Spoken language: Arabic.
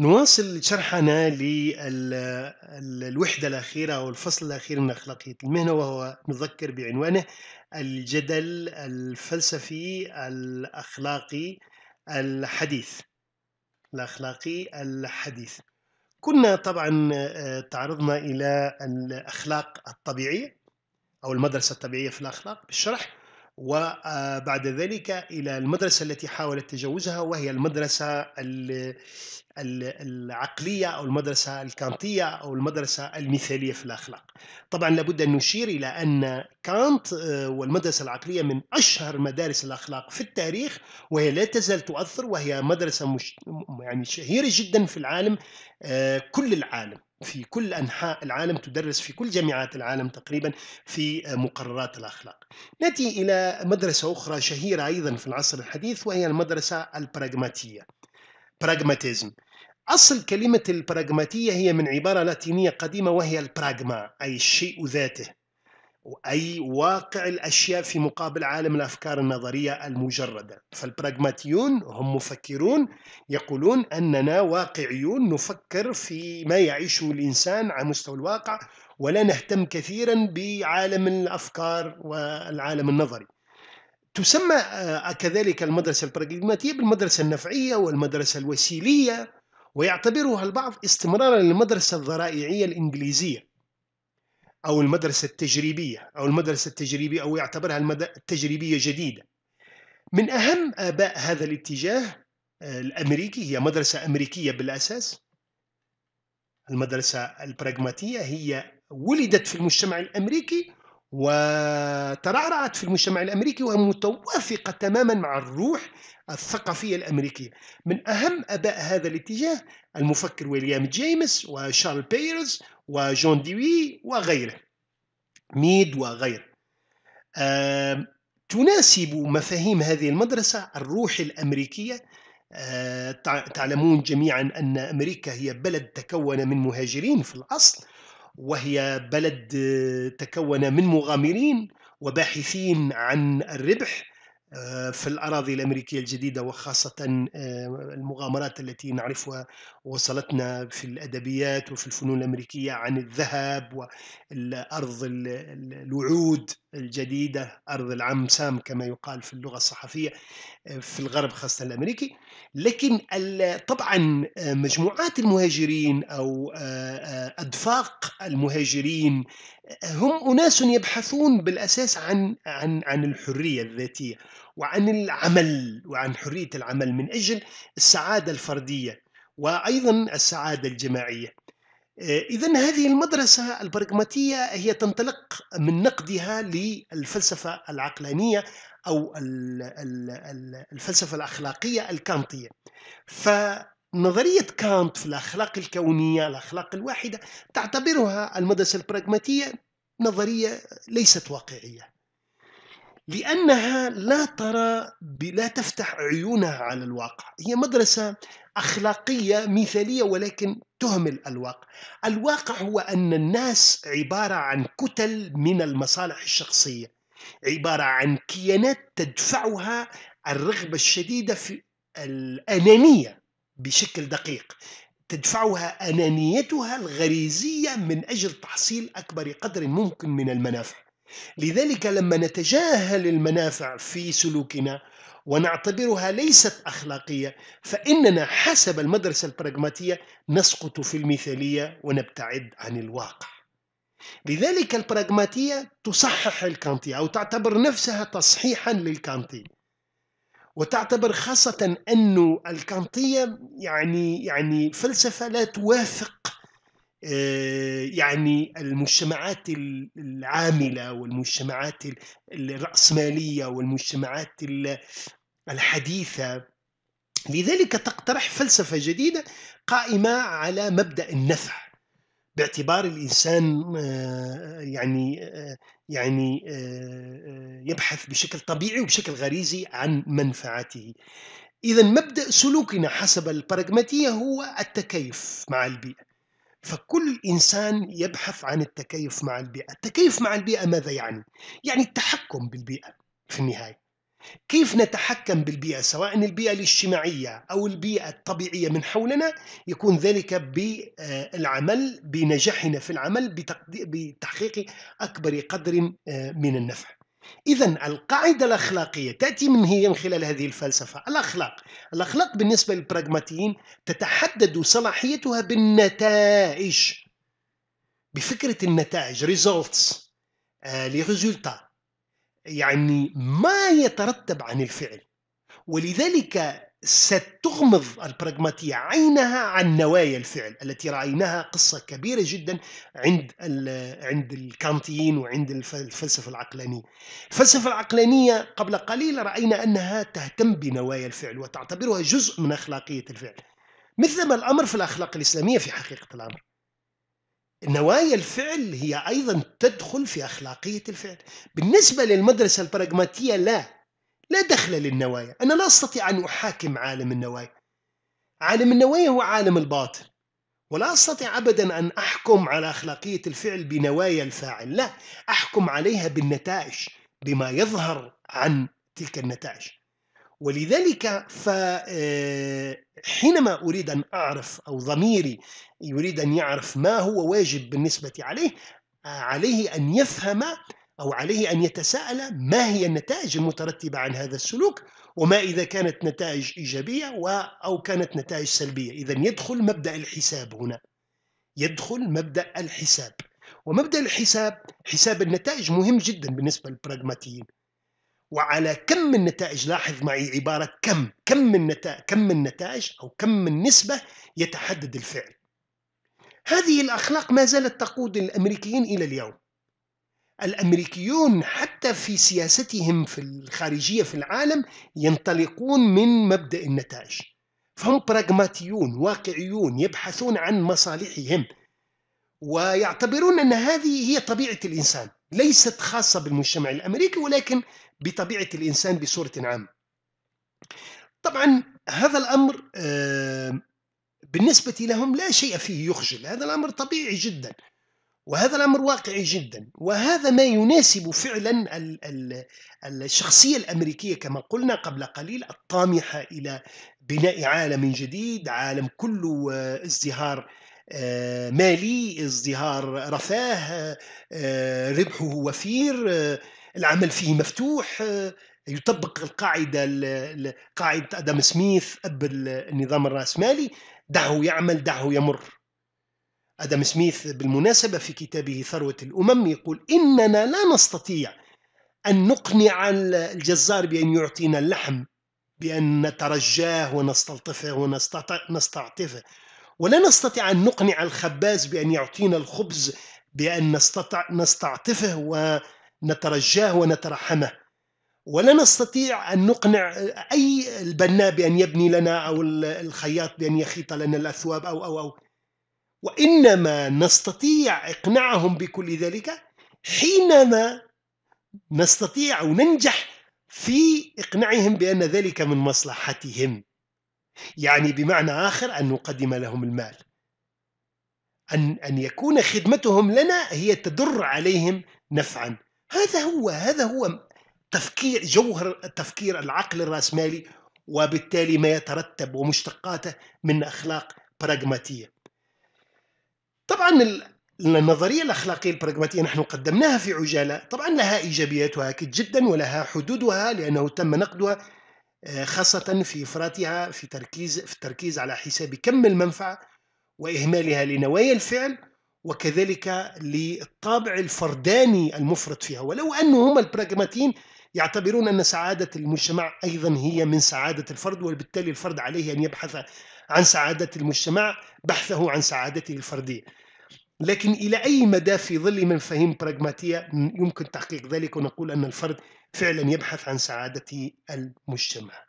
نواصل شرحنا للوحدة الأخيرة أو الفصل الأخير من أخلاقية المهنة وهو نذكر بعنوانه الجدل الفلسفي الأخلاقي الحديث الأخلاقي الحديث كنا طبعا آه، تعرضنا إلى الأخلاق الطبيعية أو المدرسة الطبيعية في الأخلاق بالشرح وبعد ذلك إلى المدرسة التي حاولت تجاوزها وهي المدرسة العقلية أو المدرسة الكانتية أو المدرسة المثالية في الأخلاق طبعا لابد أن نشير إلى أن كانت آه، والمدرسة العقلية من أشهر مدارس الأخلاق في التاريخ وهي لا تزال تؤثر وهي مدرسة مش يعني شهيرة جدا في العالم آه، كل العالم في كل أنحاء العالم تدرس في كل جامعات العالم تقريبا في آه، مقررات الأخلاق نأتي إلى مدرسة أخرى شهيرة أيضا في العصر الحديث وهي المدرسة البراغماتية براغماتيزم أصل كلمة البراغماتية هي من عبارة لاتينية قديمة وهي البراغما أي الشيء ذاته أي واقع الأشياء في مقابل عالم الأفكار النظرية المجردة فالبراغماتيون هم مفكرون يقولون أننا واقعيون نفكر في ما يعيشه الإنسان على مستوى الواقع ولا نهتم كثيرا بعالم الأفكار والعالم النظري تسمى آه، كذلك المدرسة البراغماتية بالمدرسة النفعية والمدرسة الوسيلية ويعتبرها البعض استمرارا للمدرسة الذرائعية الإنجليزية أو المدرسة التجريبية أو المدرسة التجريبية أو يعتبرها التجريبية جديدة من أهم آباء هذا الاتجاه آه، الأمريكي هي مدرسة أمريكية بالأساس المدرسة البراغماتية هي ولدت في المجتمع الأمريكي وترعرعت في المجتمع الأمريكي ومتوافقة تماما مع الروح الثقافية الأمريكية من أهم أباء هذا الاتجاه المفكر ويليام جيمس وشارل بيرز وجون ديوي وغيره ميد وغيره آه تناسب مفاهيم هذه المدرسة الروح الأمريكية آه تعلمون جميعا أن أمريكا هي بلد تكون من مهاجرين في الأصل وهي بلد آه، تكون من مغامرين وباحثين عن الربح آه، في الأراضي الأمريكية الجديدة وخاصة آه، المغامرات التي نعرفها وصلتنا في الأدبيات وفي الفنون الأمريكية عن الذهب والأرض الوعود الجديدة أرض العم سام كما يقال في اللغة الصحفية آه، في الغرب خاصة الأمريكي لكن طبعا مجموعات المهاجرين أو أدفاق المهاجرين هم أناس يبحثون بالأساس عن عن عن الحرية الذاتية وعن العمل وعن حرية العمل من أجل السعادة الفردية وأيضا السعادة الجماعية آه، إذا هذه المدرسة البراغماتية هي تنطلق من نقدها للفلسفة العقلانية أو الفلسفة الأخلاقية الكانطية ف نظرية كانت في الأخلاق الكونية الأخلاق الواحدة تعتبرها المدرسة البراغماتية نظرية ليست واقعية لأنها لا ترى لا تفتح عيونها على الواقع هي مدرسة أخلاقية مثالية ولكن تهمل الواقع الواقع هو أن الناس عبارة عن كتل من المصالح الشخصية عبارة عن كيانات تدفعها الرغبة الشديدة في الأنانية بشكل دقيق تدفعها أنانيتها الغريزية من أجل تحصيل أكبر قدر ممكن من المنافع لذلك لما نتجاهل المنافع في سلوكنا ونعتبرها ليست أخلاقية فإننا حسب المدرسة البراغماتية نسقط في المثالية ونبتعد عن الواقع لذلك البراغماتية تصحح الكانتي أو تعتبر نفسها تصحيحا للكانتي وتعتبر خاصة أن الكانتية يعني يعني فلسفة لا توافق آه، يعني المجتمعات العاملة والمجتمعات الرأسمالية والمجتمعات الحديثة لذلك تقترح فلسفة جديدة قائمة على مبدأ النفع باعتبار الانسان آه، يعني آه، يعني آه، يبحث بشكل طبيعي وبشكل غريزي عن منفعته. اذا مبدا سلوكنا حسب البراغماتيه هو التكيف مع البيئه. فكل انسان يبحث عن التكيف مع البيئه، التكيف مع البيئه ماذا يعني؟ يعني التحكم بالبيئه في النهايه. كيف نتحكم بالبيئة سواء البيئة الاجتماعية أو البيئة الطبيعية من حولنا يكون ذلك بالعمل بنجاحنا في العمل بتحقيق أكبر قدر آه، من النفع إذا القاعدة الأخلاقية تأتي من هي من خلال هذه الفلسفة الأخلاق الأخلاق بالنسبة للبراغماتيين تتحدد صلاحيتها بالنتائج بفكرة النتائج results لي آه، ريزولتا يعني ما يترتب عن الفعل ولذلك ستغمض البراغماتية عينها عن نوايا الفعل التي رأيناها قصة كبيرة جدا عند عند الكانتيين وعند الفلسفة العقلانية. الفلسفة العقلانية قبل قليل رأينا أنها تهتم بنوايا الفعل وتعتبرها جزء من أخلاقية الفعل. مثلما الأمر في الأخلاق الإسلامية في حقيقة الأمر. نوايا الفعل هي أيضا تدخل في أخلاقية الفعل بالنسبة للمدرسة البراغماتية لا لا دخل للنوايا أنا لا أستطيع أن أحاكم عالم النوايا عالم النوايا هو عالم الباطن ولا أستطيع أبدا أن أحكم على أخلاقية الفعل بنوايا الفاعل لا أحكم عليها بالنتائج بما يظهر عن تلك النتائج ولذلك فحينما آه، أريد أن أعرف أو ضميري يريد أن يعرف ما هو واجب بالنسبة عليه آه، عليه أن يفهم أو عليه أن يتساءل ما هي النتائج المترتبة عن هذا السلوك وما إذا كانت نتائج إيجابية أو كانت نتائج سلبية إذا يدخل مبدأ الحساب هنا يدخل مبدأ الحساب ومبدأ الحساب حساب النتائج مهم جدا بالنسبة للبراغماتيين وعلى كم من النتائج لاحظ معي عبارة كم كم من نتائج كم من النتائج أو كم من نسبة يتحدد الفعل هذه الأخلاق ما زالت تقود الأمريكيين إلى اليوم الأمريكيون حتى في سياستهم في الخارجية في العالم ينطلقون من مبدأ النتائج فهم براغماتيون واقعيون يبحثون عن مصالحهم ويعتبرون أن هذه هي طبيعة الإنسان ليست خاصة بالمجتمع الأمريكي ولكن بطبيعة الإنسان بصورة عامة طبعا هذا الأمر آه، بالنسبة لهم لا شيء فيه يخجل هذا الأمر طبيعي جدا وهذا الأمر واقعي جدا وهذا ما يناسب فعلا الشخصية الأمريكية كما قلنا قبل قليل الطامحة إلى بناء عالم جديد عالم كله آه، ازدهار آه، مالي ازدهار رفاه آه، ربحه وفير آه، العمل فيه مفتوح يطبق القاعدة قاعدة أدم سميث أب النظام الرأسمالي دعه يعمل دعه يمر أدم سميث بالمناسبة في كتابه ثروة الأمم يقول إننا لا نستطيع أن نقنع الجزار بأن يعطينا اللحم بأن نترجاه ونستلطفه ونستعطفه ولا نستطيع أن نقنع الخباز بأن يعطينا الخبز بأن نستطع نستعطفه ونترجاه ونترحمه ولا نستطيع أن نقنع أي البناء بأن يبني لنا أو الخياط بأن يخيط لنا الأثواب أو أو أو وإنما نستطيع إقناعهم بكل ذلك حينما نستطيع وننجح في إقناعهم بأن ذلك من مصلحتهم يعني بمعنى آخر أن نقدم لهم المال أن, أن يكون خدمتهم لنا هي تدر عليهم نفعا هذا هو هذا هو تفكير جوهر التفكير العقل الراسمالي وبالتالي ما يترتب ومشتقاته من أخلاق براغماتية طبعا النظرية الأخلاقية البراغماتية نحن قدمناها في عجالة طبعا لها إيجابياتها جدا ولها حدودها لأنه تم نقدها آه، خاصة في إفراطها في تركيز في التركيز على حساب كم المنفعة وإهمالها لنوايا الفعل وكذلك للطابع الفرداني المفرط فيها ولو هما البراغماتيين يعتبرون أن سعادة المجتمع أيضا هي من سعادة الفرد وبالتالي الفرد عليه أن يبحث عن سعادة المجتمع بحثه عن سعادته الفردية لكن إلى أي مدى في ظل من فهم براغماتية يمكن تحقيق ذلك ونقول أن الفرد فعلا يبحث عن سعادة المجتمع